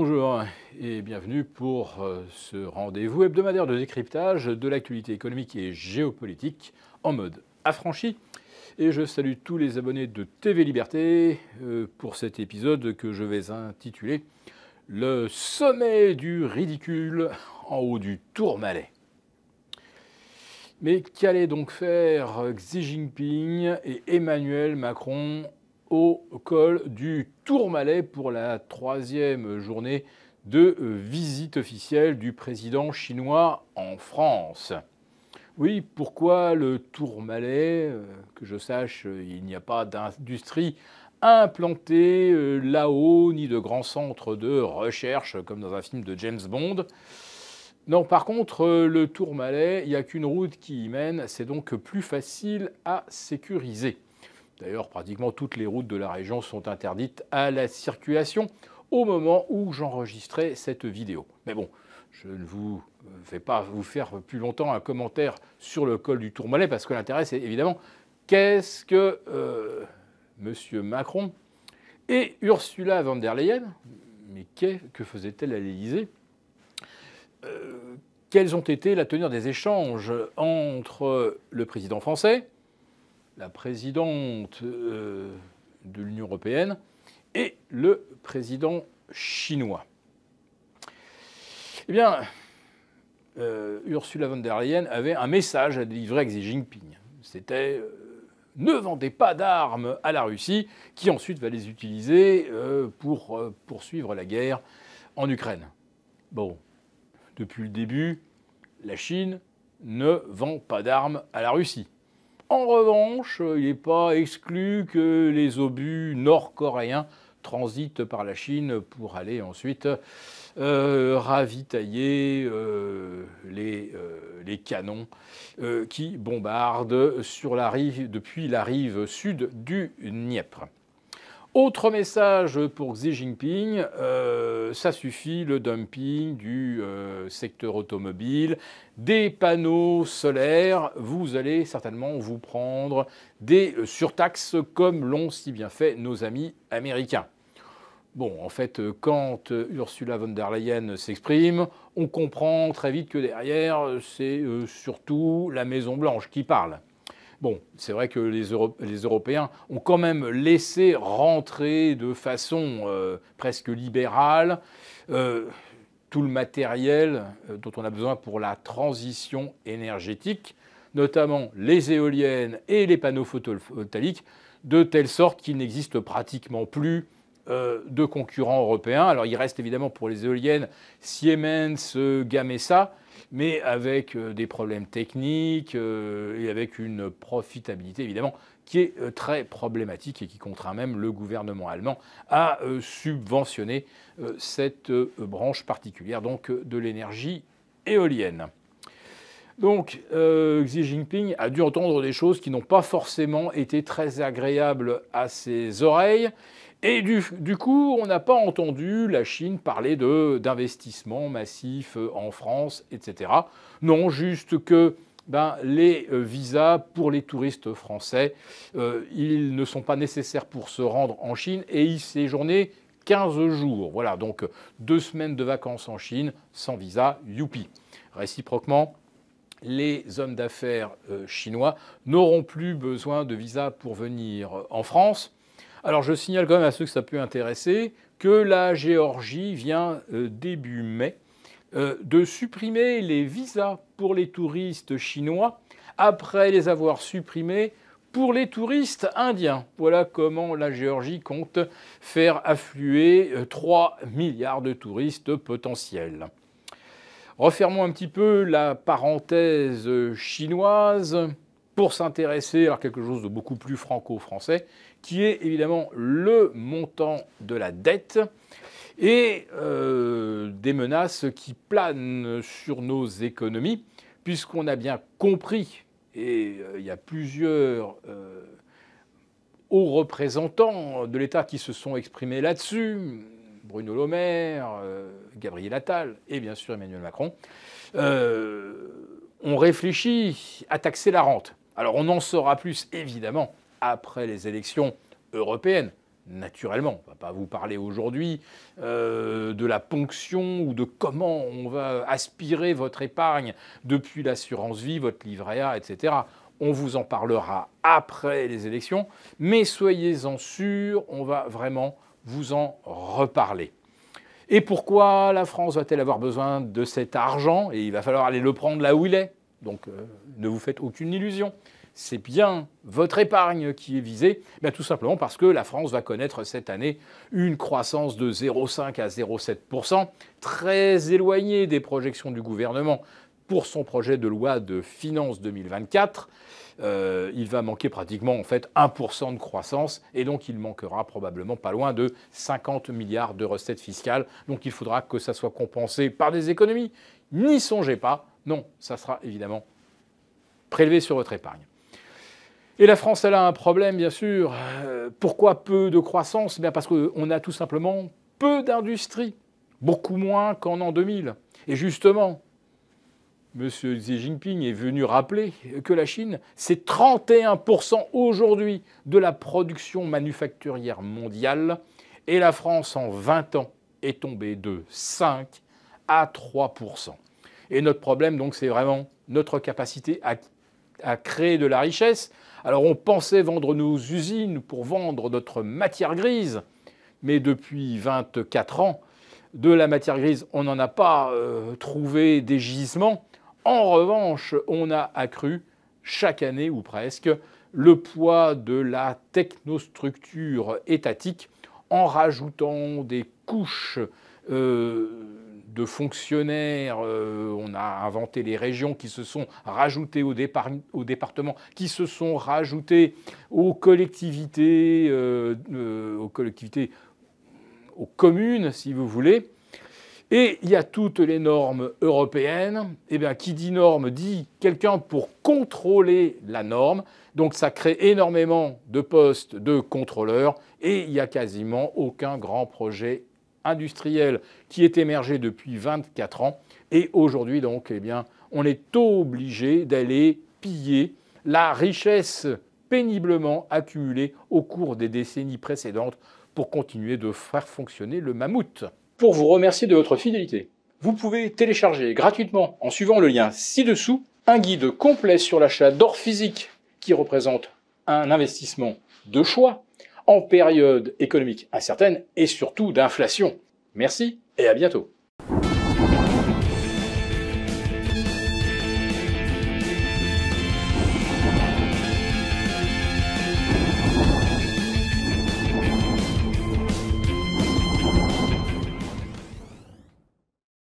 Bonjour et bienvenue pour euh, ce rendez-vous hebdomadaire de décryptage de l'actualité économique et géopolitique en mode affranchi. Et je salue tous les abonnés de TV Liberté euh, pour cet épisode que je vais intituler Le sommet du ridicule en haut du Tourmalet. Mais qu'allaient donc faire Xi Jinping et Emmanuel Macron au col du Tourmalet pour la troisième journée de euh, visite officielle du président chinois en France. Oui, pourquoi le Tourmalet euh, Que je sache, euh, il n'y a pas d'industrie implantée là-haut, ni de grands centres de recherche comme dans un film de James Bond. Non, par contre, le Tourmalet, il n'y a qu'une route qui y mène, c'est donc plus facile à sécuriser. D'ailleurs, pratiquement toutes les routes de la région sont interdites à la circulation au moment où j'enregistrais cette vidéo. Mais bon, je ne vous fais euh, pas vous faire plus longtemps un commentaire sur le col du Tourmalet, parce que l'intérêt, c'est évidemment qu'est-ce que euh, M. Macron et Ursula von der Leyen, mais que faisait-elle à l'Élysée euh, Quelles ont été la tenue des échanges entre le président français, la présidente euh, de l'Union européenne et le président chinois. Eh bien, euh, Ursula von der Leyen avait un message à délivrer à Xi Jinping. C'était euh, ne vendez pas d'armes à la Russie, qui ensuite va les utiliser pour poursuivre la guerre en Ukraine. Bon, depuis le début, la Chine ne vend pas d'armes à la Russie. En revanche, il n'est pas exclu que les obus nord-coréens transitent par la Chine pour aller ensuite euh, ravitailler euh, les, euh, les, canons qui bombardent sur la rive, depuis la rive sud du Dniepr. Autre message pour Xi Jinping, euh, ça suffit le dumping du euh, secteur automobile, des panneaux solaires, vous allez certainement vous prendre des surtaxes comme l'ont si bien fait nos amis américains. Bon, en fait, quand Ursula von der Leyen s'exprime, on comprend très vite que derrière, c'est euh, surtout la Maison Blanche qui parle. Bon, c'est vrai que les, Européens ont quand même laissé rentrer de façon euh, presque libérale euh, tout le matériel euh, dont on a besoin pour la transition énergétique, notamment les éoliennes et les panneaux photovoltaïques, de telle sorte qu'il n'existe pratiquement plus de concurrents européens. Alors il reste évidemment pour les éoliennes Siemens, Gamesa, mais avec euh, des problèmes techniques euh, et avec une profitabilité évidemment qui est euh, très problématique et qui contraint même le gouvernement allemand à subventionner cette branche particulière donc de l'énergie éolienne. Donc Xi Jinping a dû entendre des choses qui n'ont pas forcément été très agréables à ses oreilles. Et du, coup, on n'a pas entendu la Chine parler d'investissement massif euh, en France, etc. Non, juste que ben, les euh, visas pour les touristes français, euh, ils ne sont pas nécessaires pour se rendre en Chine et y séjourner 15 jours. Voilà, donc deux semaines de vacances en Chine sans visa, youpi. Réciproquement, les hommes d'affaires chinois n'auront plus besoin de visa pour venir en France alors je signale quand même à ceux que ça peut intéresser que la Géorgie vient euh, début mai euh, de supprimer les visas pour les touristes chinois après les avoir supprimés pour les touristes indiens. Voilà comment la Géorgie compte faire affluer 3 euh, milliards de touristes potentiels. Refermons un petit peu la parenthèse chinoise pour s'intéresser à quelque chose de beaucoup plus franco-français, qui est évidemment le montant de la dette et euh, des menaces qui planent sur nos économies, puisqu'on a bien compris, et euh, il y a plusieurs euh, hauts représentants de l'État qui se sont exprimés là-dessus, Bruno Le Gabriel Attal et bien sûr Emmanuel Macron, on réfléchit à taxer la rente. Alors on en saura plus, évidemment, après les élections européennes. Naturellement, on ne va pas vous parler aujourd'hui euh, de la ponction ou de comment on va aspirer votre épargne depuis l'assurance vie, votre livret A, etc. On vous en parlera après les élections, mais soyez-en sûrs, on va vraiment vous en reparler. Et pourquoi la France va-t-elle avoir besoin de cet argent Et il va falloir aller le prendre là où il est, donc euh, ne vous faites aucune illusion. C'est bien votre épargne qui est visée, tout simplement parce que la France va connaître cette année une croissance de 0,5 à 0,7%, très éloignée des projections du gouvernement pour son projet de loi de finances 2024. Euh, il va manquer pratiquement en fait 1% de croissance et donc il manquera probablement pas loin de 50 milliards de recettes fiscales. Donc il faudra que ça soit compensé par des économies. N'y songez pas, non, ça sera évidemment prélevé sur votre épargne. Et la France, elle a un problème, bien sûr. Euh, pourquoi peu de croissance eh bien Parce qu'on a tout simplement peu d'industrie, beaucoup moins qu'en an 2000. Et justement, M. Xi Jinping est venu rappeler que la Chine, c'est 31% aujourd'hui de la production manufacturière mondiale, et la France, en 20 ans, est tombée de 5 à 3%. Et notre problème, donc, c'est vraiment notre capacité à, créer de la richesse. Alors on pensait vendre nos usines pour vendre notre matière grise, mais depuis 24 ans, de la matière grise, on n'en a pas euh, trouvé des gisements. En revanche, on a accru chaque année ou presque le poids de la technostructure étatique en rajoutant des couches euh, de fonctionnaires, euh, on a inventé les régions qui se sont rajoutées au, au département, qui se sont rajoutées aux collectivités, euh, euh, aux collectivités, aux communes, si vous voulez. Et il y a toutes les normes européennes. Eh bien, qui dit norme dit quelqu'un pour contrôler la norme. Donc ça crée énormément de postes de contrôleurs et il n'y a quasiment aucun grand projet industriel qui est émergé depuis 24 ans. Et aujourd'hui, donc, eh bien, on est obligé d'aller piller la richesse péniblement accumulée au cours des décennies précédentes pour continuer de faire fonctionner le mammouth. Pour vous remercier de votre fidélité, vous pouvez télécharger gratuitement, en suivant le lien ci-dessous, un guide complet sur l'achat d'or physique qui représente un investissement de choix, en période économique incertaine et surtout d'inflation. Merci et à bientôt.